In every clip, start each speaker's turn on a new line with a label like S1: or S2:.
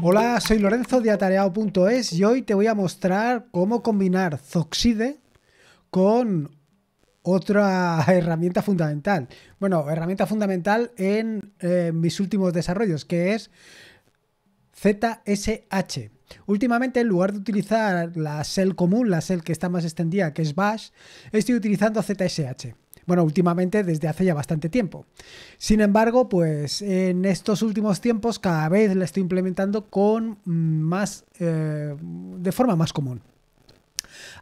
S1: Hola, soy Lorenzo de atareado.es y hoy te voy a mostrar cómo combinar Zoxide con otra herramienta fundamental. Bueno, herramienta fundamental en eh, mis últimos desarrollos, que es ZSH. Últimamente, en lugar de utilizar la shell común, la shell que está más extendida, que es Bash, estoy utilizando ZSH. Bueno, últimamente desde hace ya bastante tiempo. Sin embargo, pues en estos últimos tiempos cada vez la estoy implementando con más, eh, de forma más común.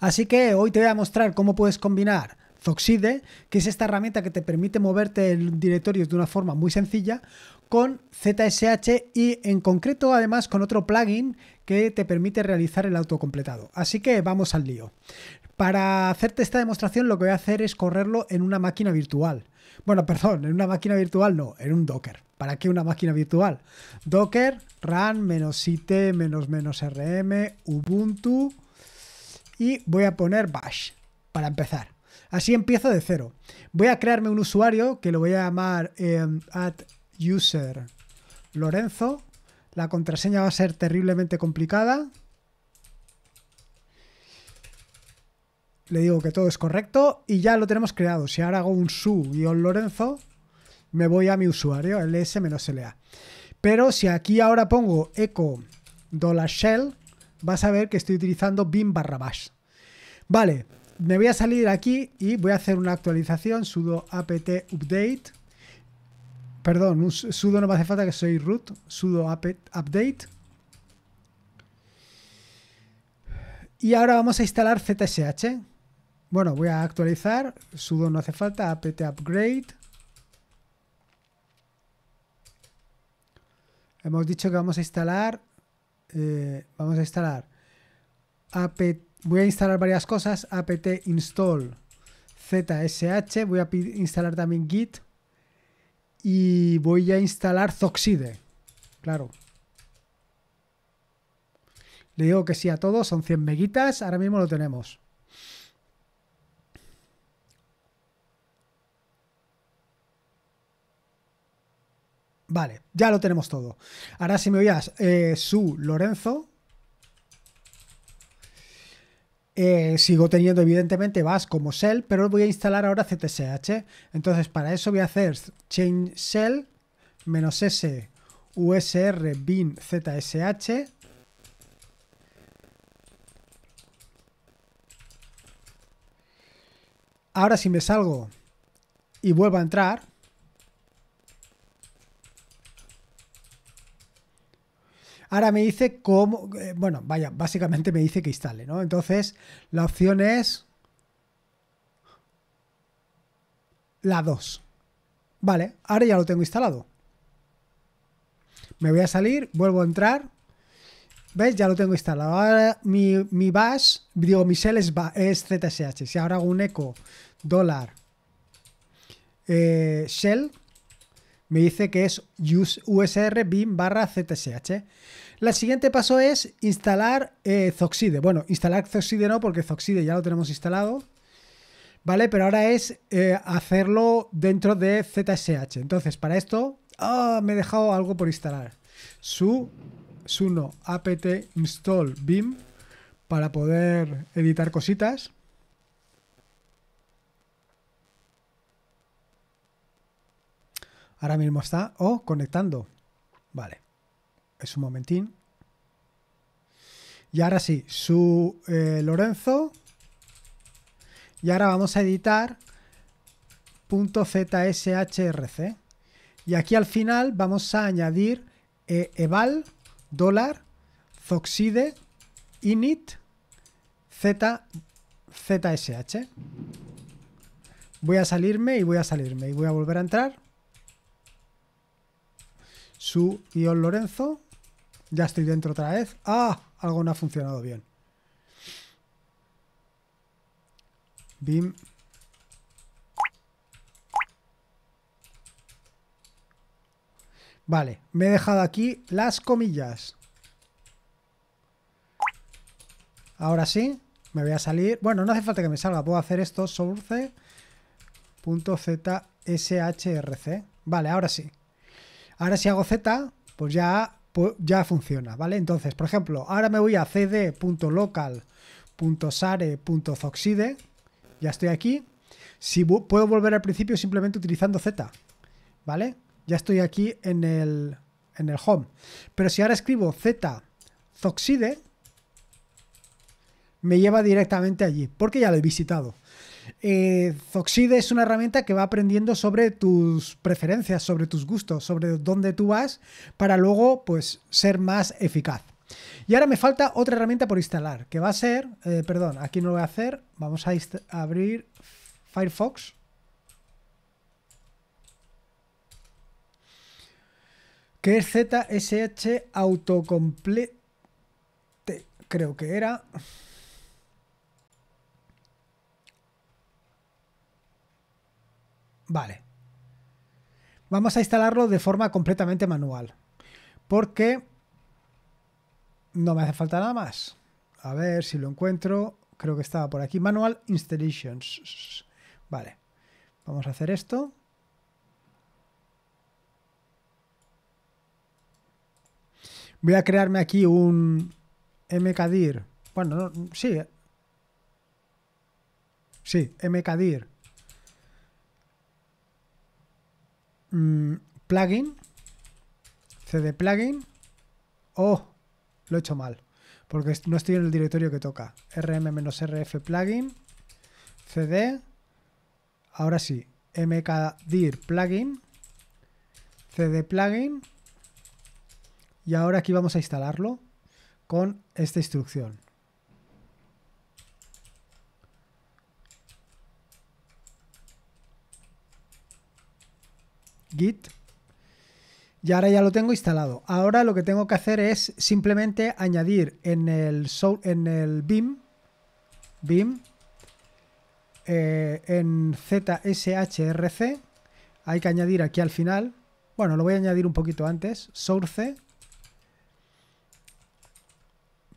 S1: Así que hoy te voy a mostrar cómo puedes combinar Zoxide, que es esta herramienta que te permite moverte en directorios de una forma muy sencilla, con ZSH y en concreto además con otro plugin que te permite realizar el autocompletado. Así que vamos al lío. Para hacerte esta demostración lo que voy a hacer es correrlo en una máquina virtual. Bueno, perdón, en una máquina virtual no, en un Docker. ¿Para qué una máquina virtual? Docker, run, -it, -rm, ubuntu y voy a poner bash para empezar. Así empiezo de cero. Voy a crearme un usuario que lo voy a llamar em, add user Lorenzo. La contraseña va a ser terriblemente complicada. le digo que todo es correcto y ya lo tenemos creado. Si ahora hago un su-lorenzo, me voy a mi usuario, ls-la. Pero si aquí ahora pongo eco $shell, vas a ver que estoy utilizando bin barra bash. Vale, me voy a salir aquí y voy a hacer una actualización, sudo apt update. Perdón, un sudo no me hace falta que soy root, sudo apt update. Y ahora vamos a instalar ZSH. Bueno, voy a actualizar. Sudo no hace falta. apt upgrade. Hemos dicho que vamos a instalar. Eh, vamos a instalar. Apt, voy a instalar varias cosas. apt install zsh. Voy a instalar también git. Y voy a instalar Zoxide. Claro. Le digo que sí a todos. Son 100 meguitas. Ahora mismo lo tenemos. Vale, ya lo tenemos todo. Ahora si me voy a eh, su Lorenzo. Eh, sigo teniendo evidentemente vas como shell, pero voy a instalar ahora ZSH. Entonces para eso voy a hacer change shell menos s usr bin zsh Ahora si me salgo y vuelvo a entrar, Ahora me dice cómo, eh, bueno, vaya, básicamente me dice que instale, ¿no? Entonces, la opción es la 2. Vale, ahora ya lo tengo instalado. Me voy a salir, vuelvo a entrar. ¿Ves? Ya lo tengo instalado. Ahora mi, bash, digo, mi shell es, es ZSH. Si ahora hago un eco dólar eh, shell, me dice que es usr barra zsh. El siguiente paso es instalar eh, Zoxide. Bueno, instalar Zoxide no, porque Zoxide ya lo tenemos instalado. ¿Vale? Pero ahora es eh, hacerlo dentro de ZSH. Entonces, para esto, ah, me he dejado algo por instalar. Su apt install bim para poder editar cositas. Ahora mismo está o conectando. Vale. Es un momentín. Y ahora sí, su eh, Lorenzo. Y ahora vamos a editar .zshrc. Y aquí al final vamos a añadir eh, eval, dólar, zoxide, init, z, zsh. Voy a salirme y voy a salirme y voy a volver a entrar su Ion Lorenzo. Ya estoy dentro otra vez. ¡Ah! Algo no ha funcionado bien. BIM. Vale, me he dejado aquí las comillas. Ahora sí, me voy a salir. Bueno, no hace falta que me salga, puedo hacer esto, source.zshrc. Vale, ahora sí. Ahora si hago Z, pues ya, pues ya funciona, ¿vale? Entonces, por ejemplo, ahora me voy a cd.local.sare.zoxide, ya estoy aquí. Si puedo volver al principio simplemente utilizando Z, ¿vale? Ya estoy aquí en el, en el home. Pero si ahora escribo Z Zoxide, me lleva directamente allí, porque ya lo he visitado eh, Zoxide es una herramienta que va aprendiendo sobre tus preferencias, sobre tus gustos, sobre dónde tú vas, para luego pues ser más eficaz. Y ahora me falta otra herramienta por instalar, que va a ser, eh, perdón, aquí no lo voy a hacer, vamos a abrir Firefox. Que es ZSH Autocomplete, creo que era. Vale. Vamos a instalarlo de forma completamente manual. Porque no me hace falta nada más. A ver si lo encuentro. Creo que estaba por aquí. Manual Installations. Vale. Vamos a hacer esto. Voy a crearme aquí un mkdir. Bueno, no, sí. Eh. Sí, mkdir Mm, plugin, cd plugin. Oh, lo he hecho mal, porque no estoy en el directorio que toca. rm-rf plugin, cd, ahora sí, mkdir plugin, cd plugin. Y ahora aquí vamos a instalarlo con esta instrucción. git. Y ahora ya lo tengo instalado. Ahora lo que tengo que hacer es simplemente añadir en el, en el BIM, BIM, eh, en ZSHRC, hay que añadir aquí al final, bueno, lo voy a añadir un poquito antes, source,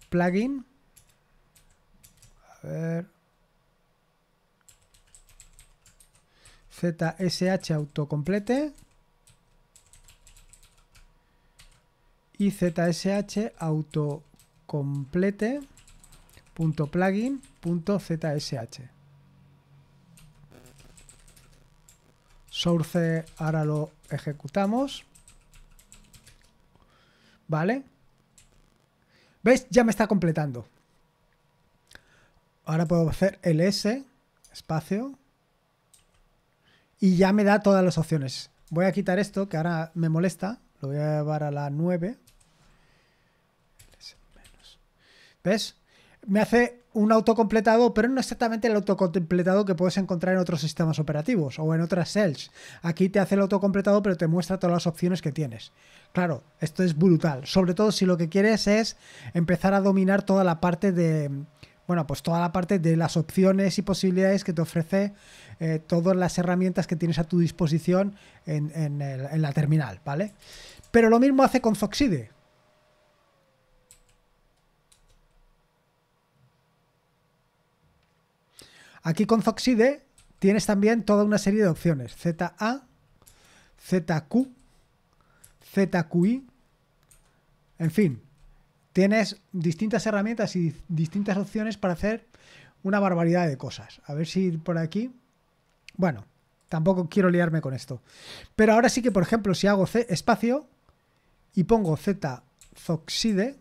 S1: plugin, a ver, ZSH autocomplete, y zsh autocomplete.plugin.zsh. Source ahora lo ejecutamos. ¿Vale? ¿Veis? Ya me está completando. Ahora puedo hacer ls, espacio, y ya me da todas las opciones. Voy a quitar esto, que ahora me molesta. Lo voy a llevar a la 9. Me hace un autocompletado, pero no exactamente el autocompletado que puedes encontrar en otros sistemas operativos o en otras shells. Aquí te hace el autocompletado, pero te muestra todas las opciones que tienes. Claro, esto es brutal, sobre todo si lo que quieres es empezar a dominar toda la parte de, bueno, pues toda la parte de las opciones y posibilidades que te ofrece eh, todas las herramientas que tienes a tu disposición en, la terminal, ¿vale? Pero lo mismo hace con Zoxide. Aquí con Zoxide tienes también toda una serie de opciones. ZA, ZQ, ZQI. En fin, tienes distintas herramientas y distintas opciones para hacer una barbaridad de cosas. A ver si por aquí... Bueno, tampoco quiero liarme con esto. Pero ahora sí que, por ejemplo, si hago C espacio y pongo Z Zoxide,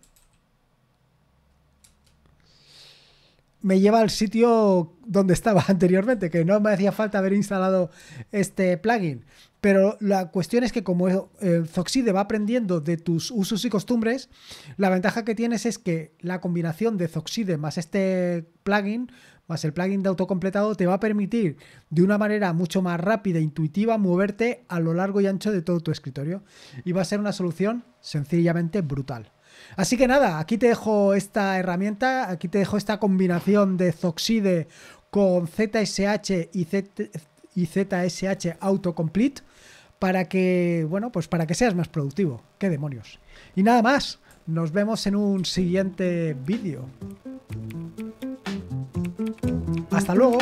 S1: me lleva al sitio donde estaba anteriormente, que no me hacía falta haber instalado este plugin. Pero la cuestión es que como eh, Zoxide va aprendiendo de tus usos y costumbres, la ventaja que tienes es que la combinación de Zoxide más este plugin, más el plugin de autocompletado, te va a permitir de una manera mucho más rápida e intuitiva moverte a lo largo y ancho de todo tu escritorio. Y va a ser una solución sencillamente brutal. Así que nada, aquí te dejo esta herramienta, aquí te dejo esta combinación de Zoxide con ZSH y, ZSH Autocomplete para que, bueno, pues para que seas más productivo. ¡Qué demonios! Y nada más, nos vemos en un siguiente vídeo. ¡Hasta luego!